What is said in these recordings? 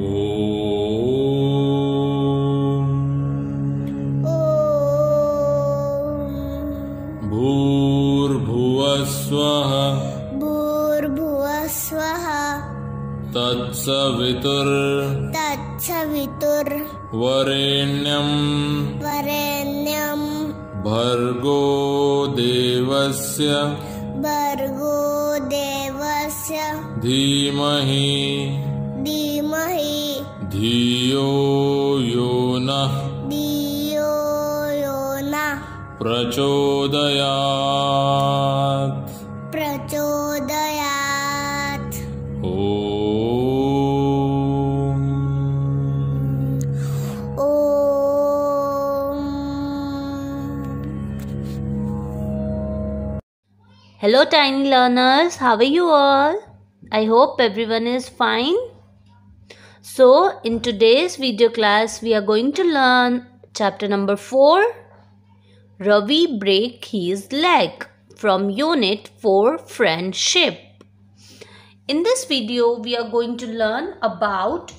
ओ भूर्भुवस्वः भूर्भुवस्वः तत्सवितुर् तत्सवितुर्वरेण्यं वरेण्यम् भर्गो देवस्य भर्गो देवस्य धीमहि धियोयोनः धियोयोनः प्रचोदयात् प्रचोदयात् ॐ Hello tiny learners how are you all I hope everyone is fine so in today's video class we are going to learn chapter number 4 Ravi break his leg from unit 4 friendship. In this video we are going to learn about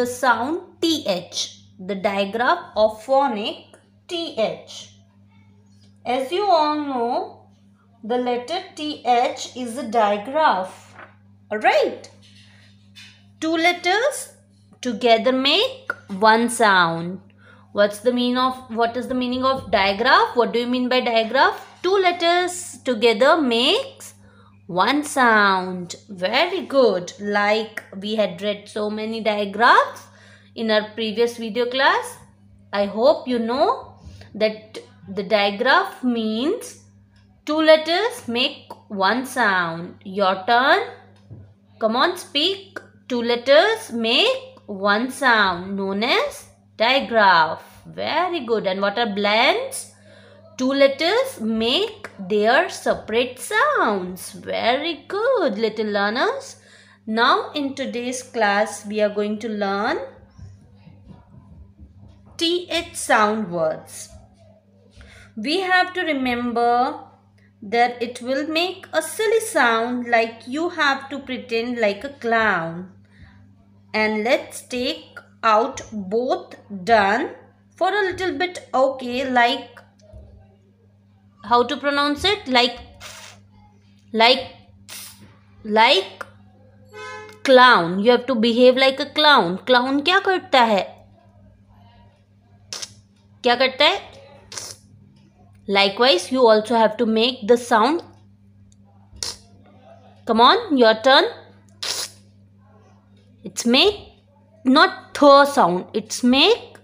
the sound th the digraph of phonic th. As you all know the letter th is a digraph. Alright. Two letters together make one sound. What's the mean of what is the meaning of digraph? What do you mean by digraph? Two letters together makes one sound. Very good. Like we had read so many digraphs in our previous video class. I hope you know that the digraph means two letters make one sound. Your turn. Come on, speak two letters make one sound known as digraph. Very good. And what are blends? Two letters make their separate sounds. Very good, little learners. Now, in today's class, we are going to learn TH sound words. We have to remember that it will make a silly sound like you have to pretend like a clown and let's take out both done for a little bit okay like how to pronounce it like like like clown you have to behave like a clown clown क्या करता है क्या करता है likewise you also have to make the sound come on your turn it's make not th sound. It's make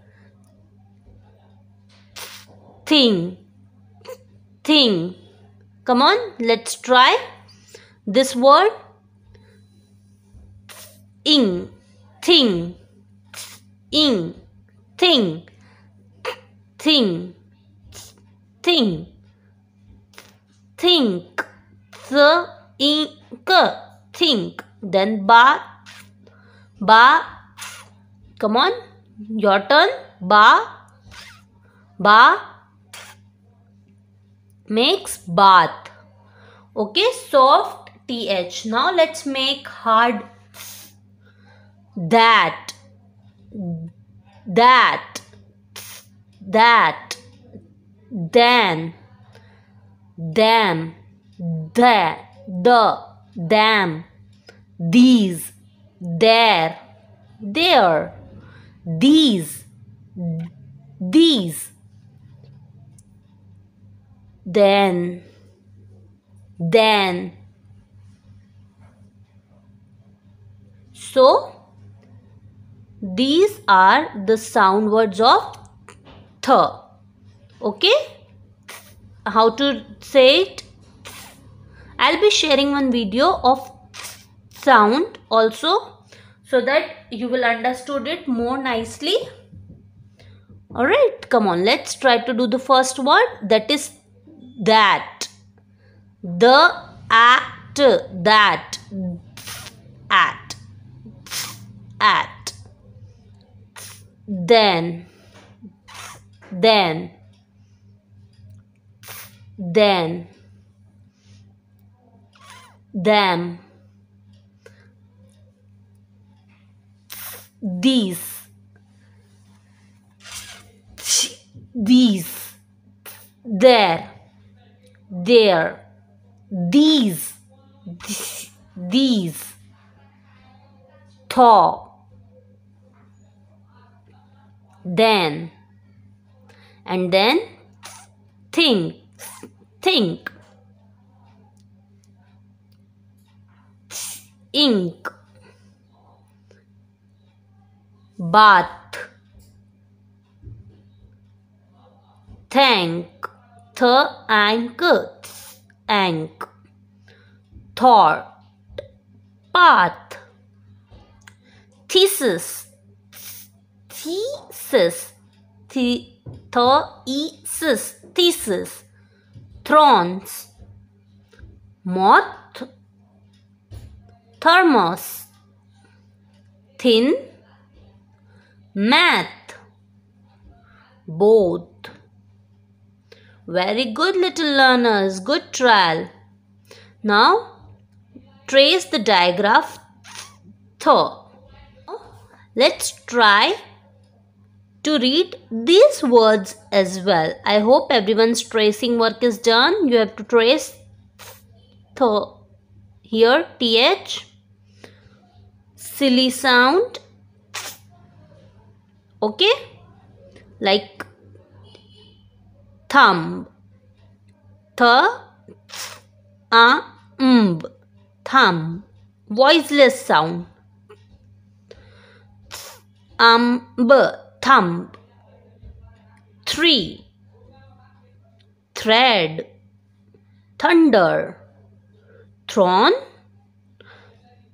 thing. Thing. Come on, let's try this word. Ing, thing, ing, thing, thing, thing, think, the, ink, think. Then ba, ba come on your turn ba ba makes bath okay soft th now let's make hard that that that then them the the them these there, there, these, these, then, then. So, these are the sound words of th. Okay? How to say it? I'll be sharing one video of sound also so that you will understood it more nicely all right come on let's try to do the first word that is that the at that at at then then then them these these there there these these tall then and then think think ink bath thank th and goods and thought path thesis thesis the thesis thesis thrones moth thermos thin math both very good little learners good trial now trace the digraph th let's try to read these words as well i hope everyone's tracing work is done you have to trace th here th silly sound okay like thumb th a mb thumb voiceless sound um thumb three thread thunder throne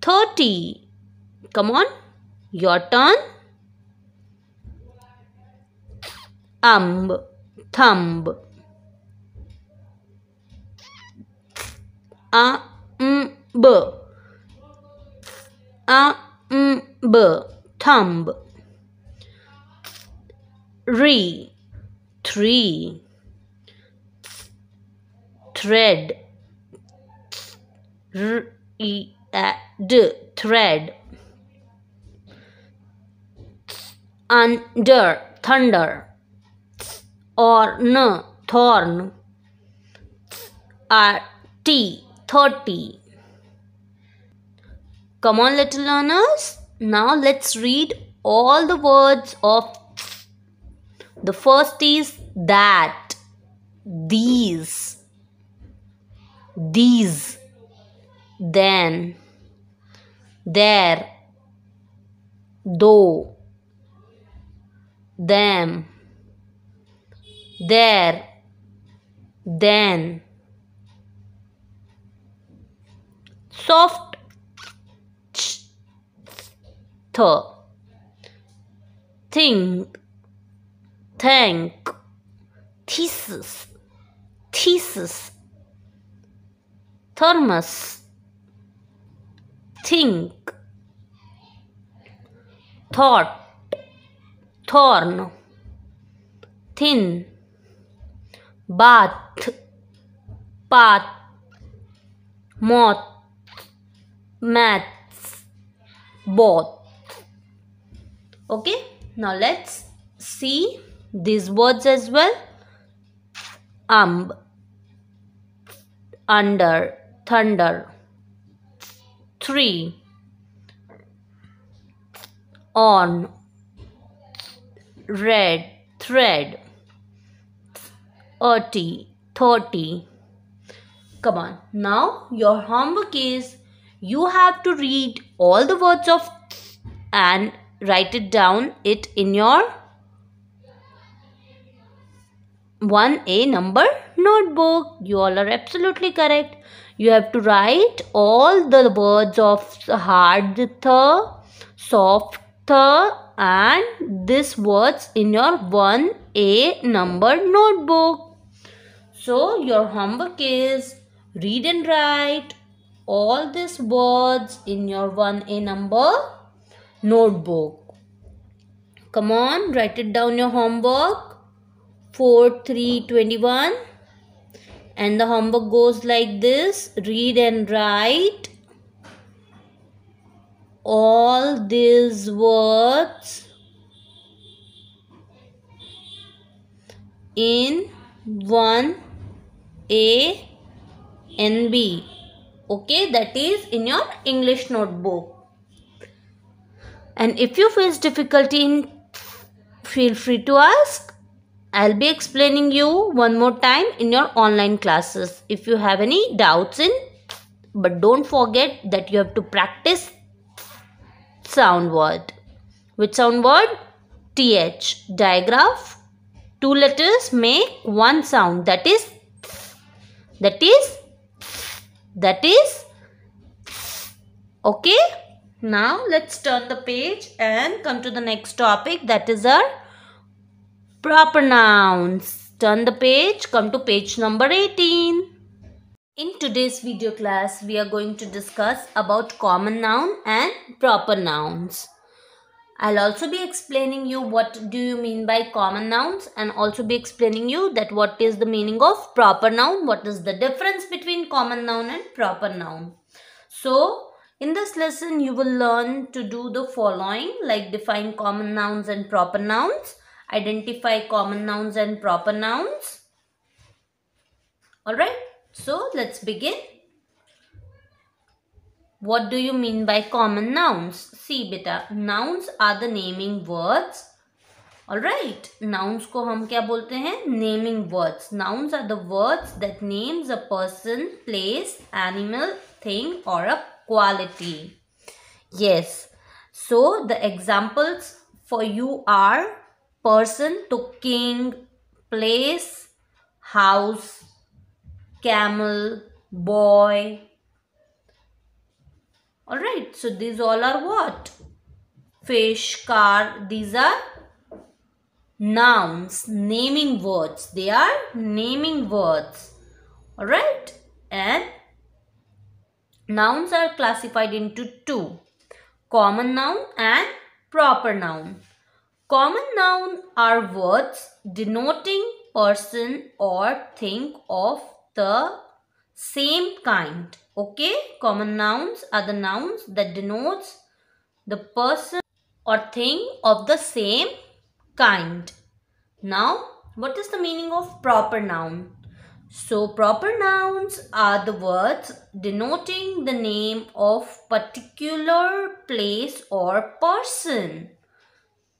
30 come on your turn umb, thumb. Umb, umb, thumb. Re, tree. Thread, r e a d, thread. Under, thunder or n thorn are t 30 come on little learners now let's read all the words of the first is that these these then there though them there, then. Soft th, think, tank, thesis, thesis, thermos, think, thought, thorn, thin bath path moth maths both okay now let's see these words as well umb under thunder three on red thread 30, 30. Come on. Now your homework is you have to read all the words of and write it down it in your 1A number notebook. You all are absolutely correct. You have to write all the words of hard th, soft th and this words in your 1A number notebook. So your homework is read and write all these words in your 1A number notebook. Come on, write it down your homework. 4, 3, 21. And the homework goes like this. Read and write all these words in one a N B. Okay, that is in your English notebook. And if you face difficulty in, feel free to ask. I'll be explaining you one more time in your online classes. If you have any doubts in, but don't forget that you have to practice sound word. Which sound word? TH. Digraph. Two letters make one sound that is that is that is okay now let's turn the page and come to the next topic that is our proper nouns turn the page come to page number 18 in today's video class we are going to discuss about common noun and proper nouns I'll also be explaining you what do you mean by common nouns and also be explaining you that what is the meaning of proper noun, what is the difference between common noun and proper noun. So, in this lesson, you will learn to do the following like define common nouns and proper nouns, identify common nouns and proper nouns. Alright, so let's begin. What do you mean by common nouns? See beta, nouns are the naming words. Alright, nouns को हम क्या बोलते हैं Naming words. Nouns are the words that names a person, place, animal, thing or a quality. Yes, so the examples for you are person to king, place, house, camel, boy, Alright, so these all are what? Fish, car, these are nouns, naming words. They are naming words. Alright, and nouns are classified into two. Common noun and proper noun. Common noun are words denoting person or thing of the same kind Okay, common nouns are the nouns that denotes the person or thing of the same kind. Now, what is the meaning of proper noun? So, proper nouns are the words denoting the name of particular place or person.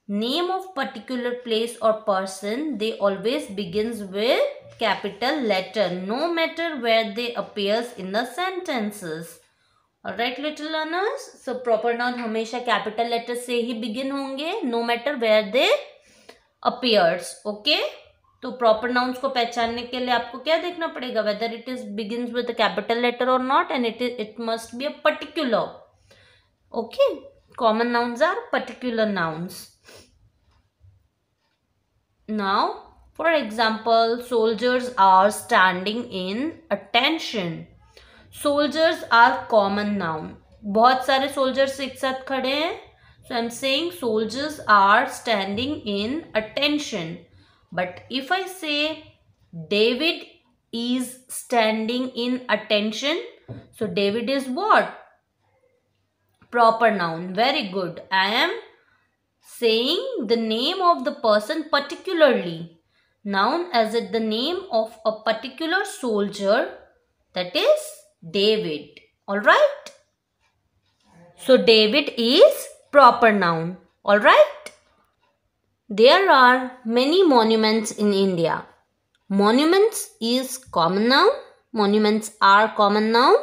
name of particular place or person they always begins with capital letter no matter where they appears in the sentences All right, little learners so proper noun हमेशा capital letter से ही begin होंगे no matter where they appears okay तो proper nouns को पहचानने के लिए आपको क्या देखना पड़ेगा whether it is begin with capital letter और not and it is it must be a particular okay common nouns or particular nouns Now, for example, soldiers are standing in attention. Soldiers are common noun. बहुत सारे soldiers एक साथ खड़े हैं So I'm saying soldiers are standing in attention. But if I say David is standing in attention, so David is what? Proper noun. Very good. I am saying the name of the person particularly. Noun as it the name of a particular soldier that is David. Alright? So David is proper noun. Alright? There are many monuments in India. Monuments is common noun. Monuments are common noun.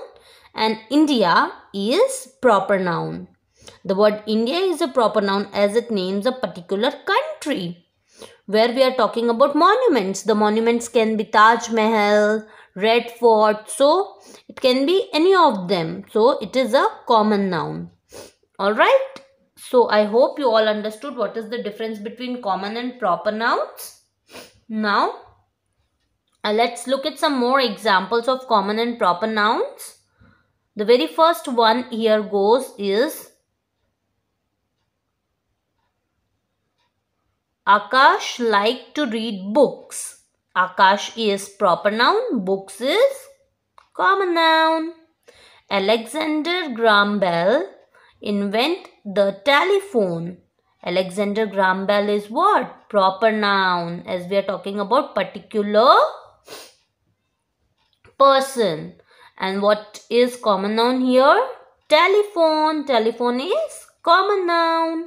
And India is proper noun. The word India is a proper noun as it names a particular country. Where we are talking about monuments. The monuments can be Taj Mahal, Red Fort. So, it can be any of them. So, it is a common noun. Alright. So, I hope you all understood what is the difference between common and proper nouns. Now, uh, let's look at some more examples of common and proper nouns. The very first one here goes is Akash like to read books. Akash is proper noun, books is common noun. Alexander Graham Bell invent the telephone. Alexander Graham Bell is what? Proper noun as we are talking about particular person. And what is common noun here? Telephone. Telephone is common noun.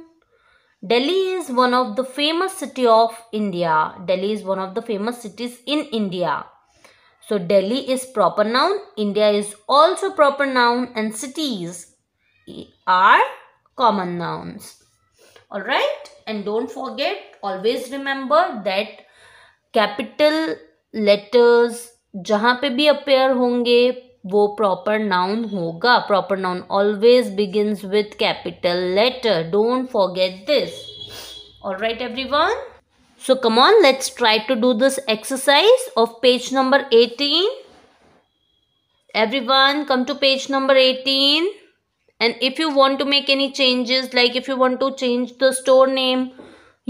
Delhi is one of the famous city of India. Delhi is one of the famous cities in India. So Delhi is proper noun, India is also proper noun and cities are common nouns. Alright and don't forget always remember that capital letters जहाँ पे भी appear होंगे वो proper noun होगा proper noun always begins with capital letter don't forget this all right everyone so come on let's try to do this exercise of page number eighteen everyone come to page number eighteen and if you want to make any changes like if you want to change the store name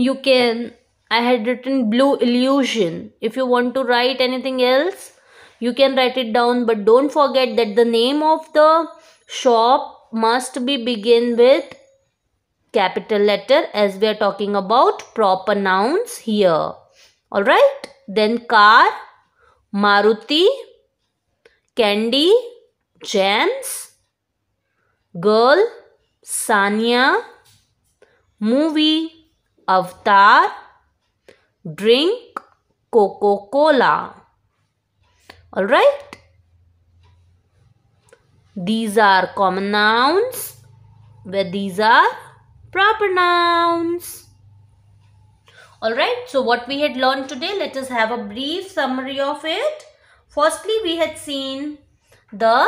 you can i had written blue illusion if you want to write anything else you can write it down but don't forget that the name of the shop must be begin with capital letter as we are talking about proper nouns here all right then car maruti candy gems girl sanya movie avatar drink coca cola Alright? These are common nouns where these are proper nouns. Alright, so what we had learned today, let us have a brief summary of it. Firstly, we had seen the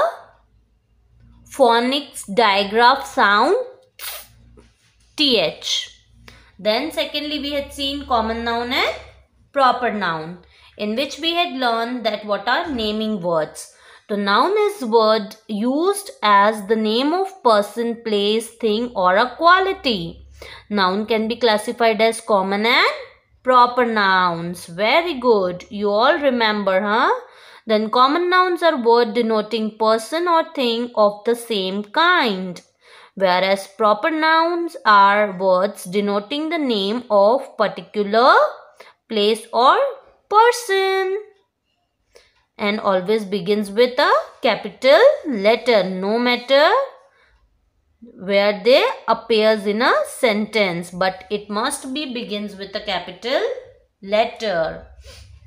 phonics digraph sound th. Then secondly, we had seen common noun and proper noun in which we had learned that what are naming words. The noun is word used as the name of person, place, thing or a quality. Noun can be classified as common and proper nouns. Very good. You all remember, huh? Then common nouns are word denoting person or thing of the same kind. Whereas proper nouns are words denoting the name of particular place or person and always begins with a capital letter no matter where they appears in a sentence but it must be begins with a capital letter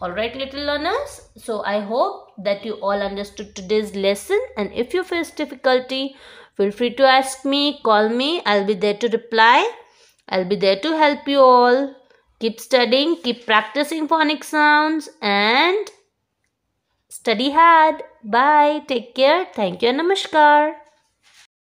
all right little learners so i hope that you all understood today's lesson and if you face difficulty feel free to ask me call me i'll be there to reply i'll be there to help you all Keep studying, keep practicing phonic sounds and study hard. Bye. Take care. Thank you. Namaskar.